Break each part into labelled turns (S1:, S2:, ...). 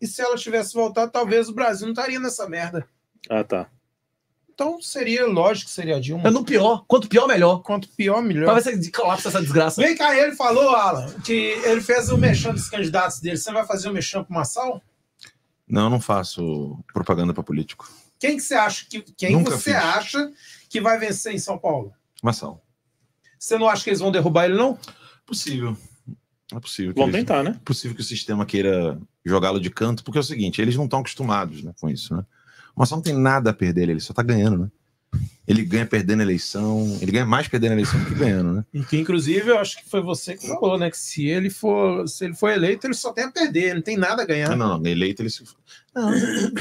S1: E se ela tivesse voltado, talvez o Brasil não estaria nessa merda. Ah, tá. Então seria, lógico, seria a Dilma. É no pior. Quanto pior, melhor. Quanto pior, melhor. Talvez ver se colapso essa desgraça. Vem cá, ele falou, Alan, que ele fez o mexão dos candidatos dele. Você vai fazer o mexão pro Massal? Não, não faço propaganda para político. Quem que você acha que quem Nunca você fiz. acha que vai vencer em São Paulo? Massal. Você não acha que eles vão derrubar ele não? Possível. É possível. Vamos tentar, né? É possível que o sistema queira jogá-lo de canto, porque é o seguinte, eles não estão acostumados né, com isso, né? O Marçal não tem nada a perder, ele só tá ganhando, né? Ele ganha perdendo a eleição, ele ganha mais perdendo a eleição do que ganhando, né? que, inclusive, eu acho que foi você que falou, né? Que se ele for, se ele for eleito, ele só tem a perder, não tem nada a ganhar. Não, não, eleito ele se... Não,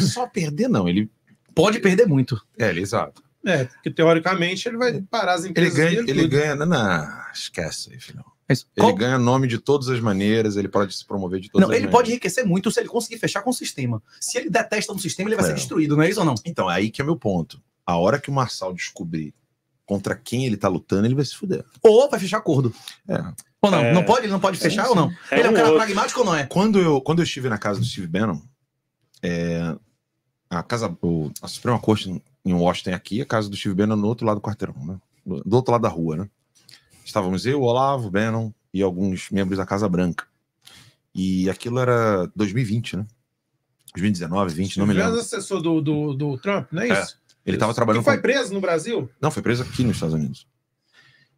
S1: só perder, não. Ele pode perder muito. É, ele, exato. É, porque teoricamente ele vai parar as empresas. Ele ganha, ele ganha não, não, esquece aí, filhão. É ele qual... ganha nome de todas as maneiras, ele pode se promover de todas não, as ele Não, Ele pode enriquecer muito se ele conseguir fechar com o sistema. Se ele detesta um sistema, ele vai é. ser destruído, não é isso ou não? Então, é aí que é meu ponto. A hora que o Marçal descobrir contra quem ele tá lutando, ele vai se fuder. Ou vai fechar acordo. É. Ou não? É... Não pode? Ele não pode fechar sim, é. sim. ou não? É ele é um, cara outro. pragmático ou não é? Quando eu, quando eu estive na casa do Steve Bannon, a, casa, o, a Suprema Corte em Washington aqui, a casa do Steve Bannon no outro lado do quarteirão, né? Do outro lado da rua, né? Estávamos eu, Olavo, Bannon e alguns membros da Casa Branca. E aquilo era 2020, né? 2019, 20, não me lembro. assessor do, do, do Trump, não é, é. isso? É. Ele estava trabalhando. Ele foi com... preso no Brasil? Não, foi preso aqui nos Estados Unidos.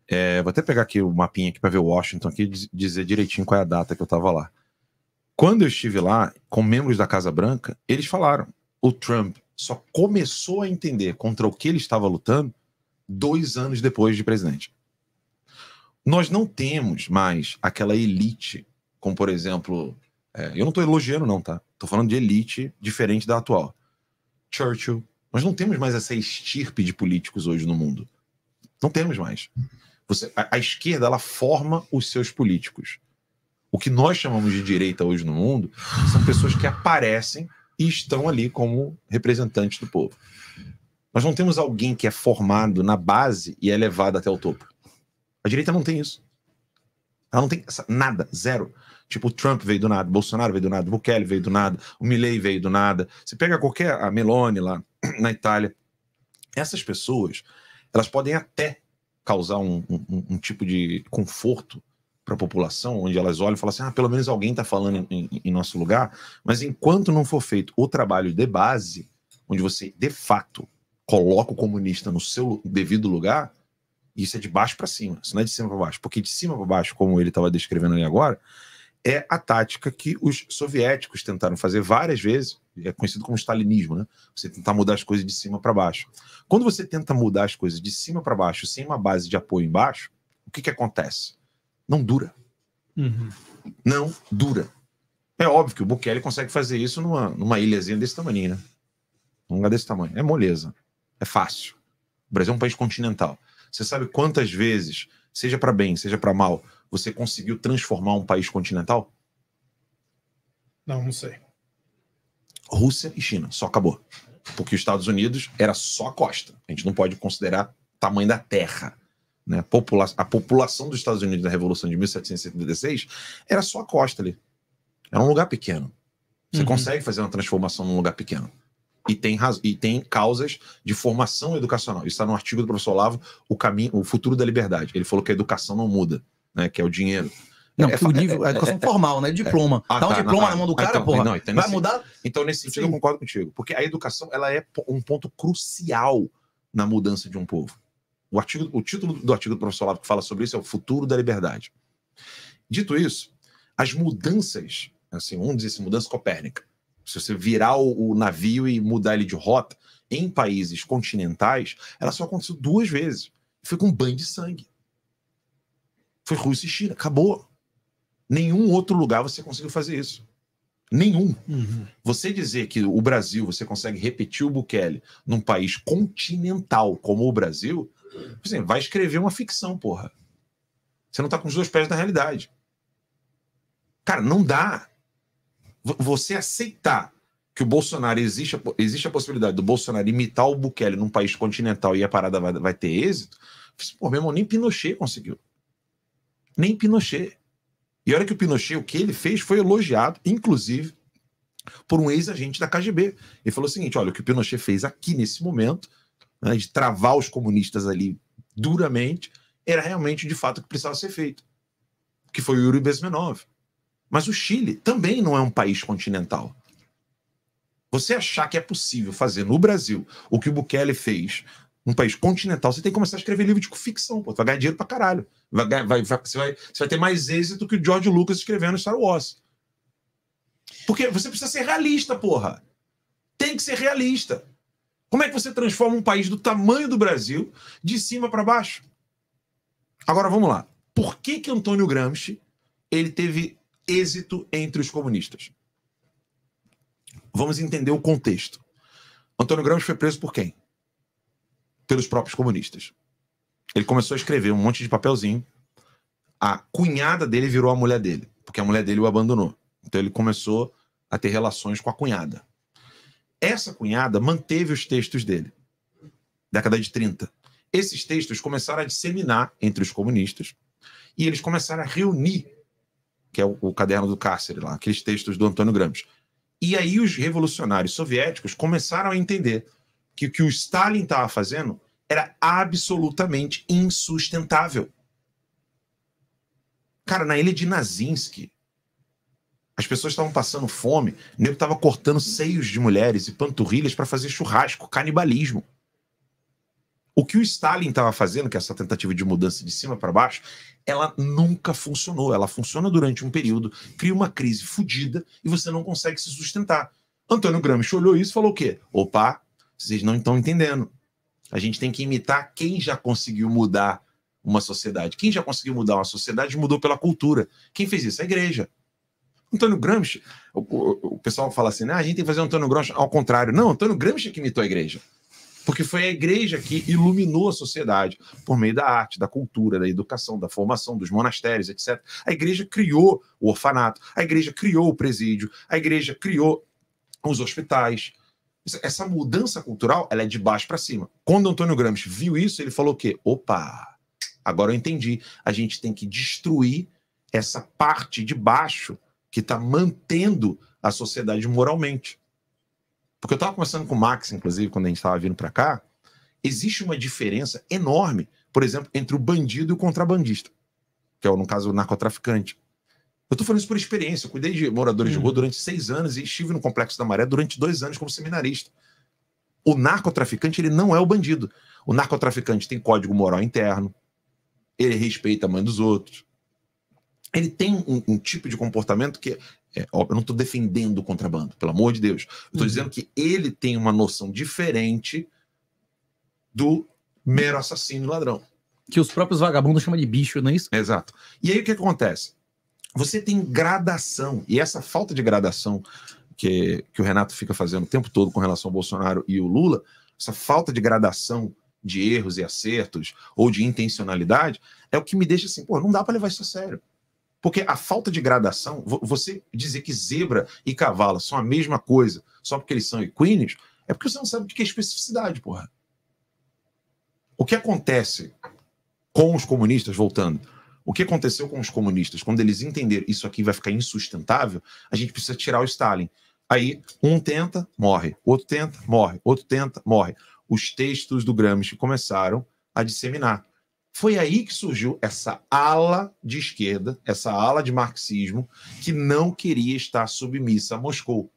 S1: É, vou até pegar aqui o mapinha aqui para ver Washington aqui dizer direitinho qual é a data que eu estava lá. Quando eu estive lá com membros da Casa Branca, eles falaram: o Trump só começou a entender contra o que ele estava lutando dois anos depois de presidente. Nós não temos mais aquela elite, como por exemplo, é, eu não estou elogiando não, tá? Estou falando de elite diferente da atual. Churchill. Nós não temos mais essa estirpe de políticos hoje no mundo. Não temos mais. Você, a, a esquerda ela forma os seus políticos. O que nós chamamos de direita hoje no mundo são pessoas que aparecem e estão ali como representantes do povo. Nós não temos alguém que é formado na base e é levado até o topo. A direita não tem isso. Ela não tem nada, zero. Tipo, o Trump veio do nada, o Bolsonaro veio do nada, o Bukele veio do nada, o Milley veio do nada. Você pega qualquer, a Meloni lá na Itália. Essas pessoas, elas podem até causar um, um, um tipo de conforto para a população, onde elas olham e falam assim: ah, pelo menos alguém está falando em, em, em nosso lugar. Mas enquanto não for feito o trabalho de base, onde você de fato coloca o comunista no seu devido lugar, isso é de baixo para cima, isso não é de cima para baixo, porque de cima para baixo, como ele estava descrevendo ali agora, é a tática que os soviéticos tentaram fazer várias vezes, é conhecido como stalinismo, né? Você tentar mudar as coisas de cima para baixo. Quando você tenta mudar as coisas de cima para baixo, sem uma base de apoio embaixo, o que, que acontece? Não dura. Uhum. Não dura. É óbvio que o Bukele consegue fazer isso numa, numa ilhazinha desse tamanho, né? Um lugar desse tamanho. É moleza. É fácil. O Brasil é um país continental. Você sabe quantas vezes, seja para bem, seja para mal, você conseguiu transformar um país continental? Não, não sei. Rússia e China, só acabou. Porque os Estados Unidos era só a costa. A gente não pode considerar tamanho da terra. Né? A população dos Estados Unidos na Revolução de 1776 era só a costa ali. Era um lugar pequeno. Você uhum. consegue fazer uma transformação num lugar pequeno e tem, e tem causas de formação educacional. Isso está no artigo do professor Olavo, o caminho, o futuro da liberdade. Ele falou que a educação não muda, né? Que é o dinheiro.
S2: Não, é, o nível, é, é, é, educação é, é, formal, né? Diploma. É, ah, Dá um tá, diploma tá. na mão do cara, então, porra. Não, então, vai nesse, mudar?
S1: Então, nesse sentido, Sim. eu concordo contigo. Porque a educação ela é um ponto crucial na mudança de um povo. O, artigo, o título do artigo do professor Olavo que fala sobre isso é o futuro da liberdade. Dito isso, as mudanças, assim, vamos dizer assim, mudança copérnica se você virar o, o navio e mudar ele de rota, em países continentais, ela só aconteceu duas vezes. Foi com um banho de sangue. Foi Rússia e China. Acabou. Nenhum outro lugar você conseguiu fazer isso. Nenhum. Uhum. Você dizer que o Brasil, você consegue repetir o Bukele num país continental como o Brasil, você assim, vai escrever uma ficção, porra. Você não tá com os dois pés na realidade. Cara, não dá você aceitar que o Bolsonaro existe a, existe a possibilidade do Bolsonaro imitar o Bukele num país continental e a parada vai, vai ter êxito, pô, meu irmão, nem Pinochet conseguiu. Nem Pinochet. E olha que o Pinochet, o que ele fez foi elogiado, inclusive, por um ex-agente da KGB. Ele falou o seguinte: olha, o que o Pinochet fez aqui nesse momento, né, de travar os comunistas ali duramente, era realmente de fato o que precisava ser feito. Que foi o Yuri Bezmenov. Mas o Chile também não é um país continental. Você achar que é possível fazer no Brasil o que o Bukele fez, um país continental, você tem que começar a escrever livro de ficção, pô. Você vai ganhar dinheiro pra caralho. Vai, vai, vai, você, vai, você vai ter mais êxito que o George Lucas escrevendo Star Wars. Porque você precisa ser realista, porra. Tem que ser realista. Como é que você transforma um país do tamanho do Brasil de cima para baixo? Agora vamos lá. Por que que Antônio Gramsci ele teve êxito entre os comunistas. Vamos entender o contexto. Antônio Gramsci foi preso por quem? Pelos próprios comunistas. Ele começou a escrever um monte de papelzinho. A cunhada dele virou a mulher dele, porque a mulher dele o abandonou. Então ele começou a ter relações com a cunhada. Essa cunhada manteve os textos dele, década de 30. Esses textos começaram a disseminar entre os comunistas e eles começaram a reunir que é o, o caderno do cárcere lá, aqueles textos do Antônio Gramsci. E aí os revolucionários soviéticos começaram a entender que o que o Stalin estava fazendo era absolutamente insustentável. Cara, na ilha de Nazinski, as pessoas estavam passando fome, o nego estava cortando seios de mulheres e panturrilhas para fazer churrasco, canibalismo. O que o Stalin estava fazendo, que é essa tentativa de mudança de cima para baixo, ela nunca funcionou. Ela funciona durante um período, cria uma crise fodida e você não consegue se sustentar. Antônio Gramsci olhou isso e falou o quê? Opa, vocês não estão entendendo. A gente tem que imitar quem já conseguiu mudar uma sociedade. Quem já conseguiu mudar uma sociedade mudou pela cultura. Quem fez isso? A igreja. Antônio Gramsci, o, o, o pessoal fala assim, Ah, a gente tem que fazer Antônio Gramsci ao contrário. Não, Antônio Gramsci é que imitou a igreja porque foi a igreja que iluminou a sociedade por meio da arte, da cultura, da educação, da formação, dos monastérios, etc. A igreja criou o orfanato, a igreja criou o presídio, a igreja criou os hospitais. Essa mudança cultural ela é de baixo para cima. Quando Antônio Gramsci viu isso, ele falou opa, agora eu entendi. A gente tem que destruir essa parte de baixo que está mantendo a sociedade moralmente. Porque eu estava conversando com o Max, inclusive, quando a gente estava vindo para cá. Existe uma diferença enorme, por exemplo, entre o bandido e o contrabandista, que é, no caso, o narcotraficante. Eu estou falando isso por experiência. Eu cuidei de moradores hum. de rua durante seis anos e estive no Complexo da Maré durante dois anos como seminarista. O narcotraficante, ele não é o bandido. O narcotraficante tem código moral interno, ele respeita a mãe dos outros. Ele tem um, um tipo de comportamento que é, eu não estou defendendo o contrabando, pelo amor de Deus. Eu estou uhum. dizendo que ele tem uma noção diferente do mero assassino e ladrão. Que os próprios vagabundos chamam de bicho, não é isso? Exato. E aí o que acontece? Você tem gradação, e essa falta de gradação que, que o Renato fica fazendo o tempo todo com relação ao Bolsonaro e o Lula, essa falta de gradação de erros e acertos ou de intencionalidade, é o que me deixa assim, pô, não dá para levar isso a sério. Porque a falta de gradação, você dizer que zebra e cavalo são a mesma coisa só porque eles são equinos, é porque você não sabe o que é especificidade, porra. O que acontece com os comunistas, voltando, o que aconteceu com os comunistas, quando eles entenderam isso aqui vai ficar insustentável, a gente precisa tirar o Stalin. Aí um tenta, morre, outro tenta, morre, outro tenta, morre. Os textos do Gramsci começaram a disseminar. Foi aí que surgiu essa ala de esquerda, essa ala de marxismo, que não queria estar submissa a Moscou.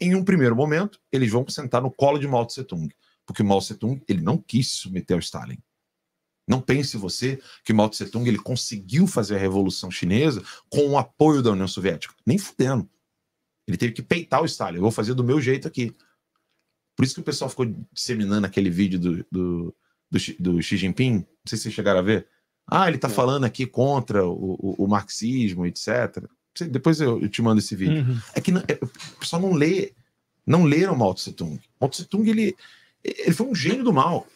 S1: Em um primeiro momento, eles vão sentar no colo de Mao Tse Tung, porque Mao Tse Tung ele não quis se submeter ao Stalin. Não pense você que Mao Tse Tung ele conseguiu fazer a Revolução Chinesa com o apoio da União Soviética. Nem fudendo. Ele teve que peitar o Stalin. Eu vou fazer do meu jeito aqui. Por isso que o pessoal ficou disseminando aquele vídeo do, do do, do Xi Jinping, não sei se vocês chegaram a ver. Ah, ele está falando aqui contra o, o, o marxismo, etc. Depois eu, eu, te mando esse vídeo. Uhum. É que não, é, o pessoal não lê, não leram Mao Tse Tung. Mao Tse Tung, ele, ele foi um gênio do mal.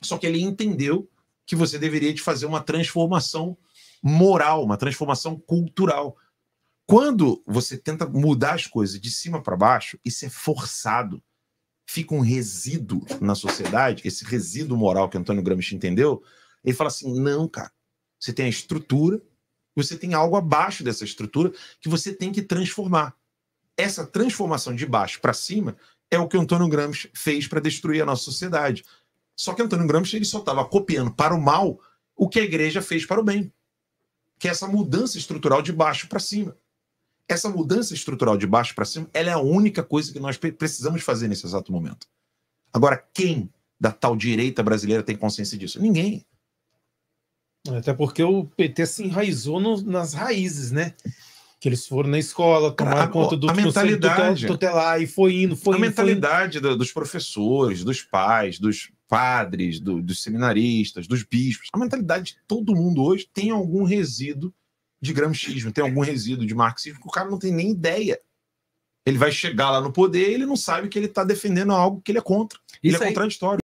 S1: Só que ele entendeu que você deveria de fazer uma transformação moral, uma transformação cultural. Quando você tenta mudar as coisas de cima para baixo, isso é forçado fica um resíduo na sociedade, esse resíduo moral que Antônio Gramsci entendeu, ele fala assim: não, cara, você tem a estrutura, você tem algo abaixo dessa estrutura que você tem que transformar. Essa transformação de baixo para cima é o que Antônio Gramsci fez para destruir a nossa sociedade. Só que Antônio Gramsci ele só estava copiando para o mal o que a igreja fez para o bem, que é essa mudança estrutural de baixo para cima. Essa mudança estrutural de baixo para cima, ela é a única coisa que nós precisamos fazer nesse exato momento. Agora, quem da tal direita brasileira tem consciência disso? Ninguém. Até porque o PT se enraizou no, nas raízes, né? Que eles foram na escola, tomaram a, conta do a mentalidade tutelar e foi indo, foi A indo, mentalidade foi indo. dos professores, dos pais, dos padres, do, dos seminaristas, dos bispos. A mentalidade de todo mundo hoje tem algum resíduo de gramscismo, tem algum resíduo de marxismo que o cara não tem nem ideia. Ele vai chegar lá no poder e ele não sabe que ele está defendendo algo que ele é contra. Isso ele é aí... contraditório.